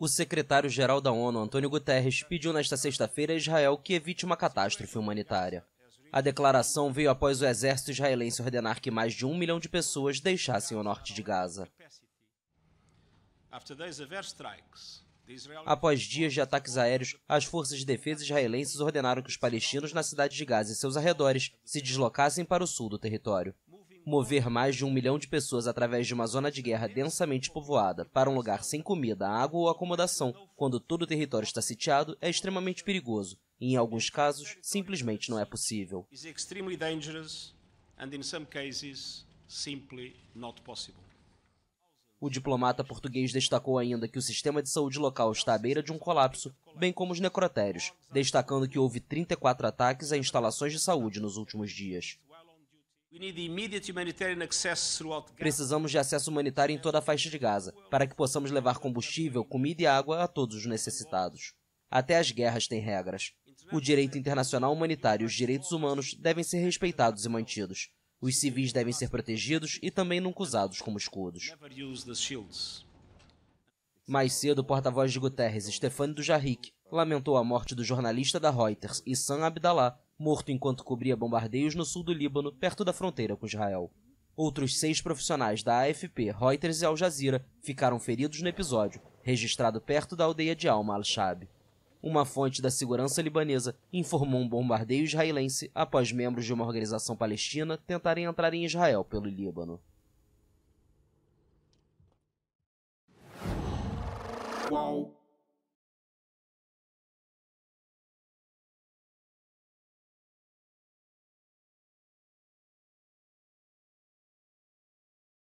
O secretário-geral da ONU, Antônio Guterres, pediu nesta sexta-feira a Israel que evite uma catástrofe humanitária. A declaração veio após o exército israelense ordenar que mais de um milhão de pessoas deixassem o norte de Gaza. Após dias de ataques aéreos, as forças de defesa israelenses ordenaram que os palestinos na cidade de Gaza e seus arredores se deslocassem para o sul do território mover mais de um milhão de pessoas através de uma zona de guerra densamente povoada para um lugar sem comida, água ou acomodação, quando todo o território está sitiado, é extremamente perigoso e, em alguns casos, simplesmente não é possível. O diplomata português destacou ainda que o sistema de saúde local está à beira de um colapso, bem como os necrotérios, destacando que houve 34 ataques a instalações de saúde nos últimos dias. Precisamos de acesso humanitário em toda a faixa de Gaza, para que possamos levar combustível, comida e água a todos os necessitados. Até as guerras têm regras. O direito internacional humanitário e os direitos humanos devem ser respeitados e mantidos. Os civis devem ser protegidos e também nunca usados como escudos. Mais cedo, o porta-voz de Guterres, Stefano Dujarric, lamentou a morte do jornalista da Reuters, Issam Abdallah, morto enquanto cobria bombardeios no sul do Líbano, perto da fronteira com Israel. Outros seis profissionais da AFP, Reuters e Al Jazeera ficaram feridos no episódio, registrado perto da aldeia de Alma al-Shab. Uma fonte da segurança libanesa informou um bombardeio israelense após membros de uma organização palestina tentarem entrar em Israel pelo Líbano.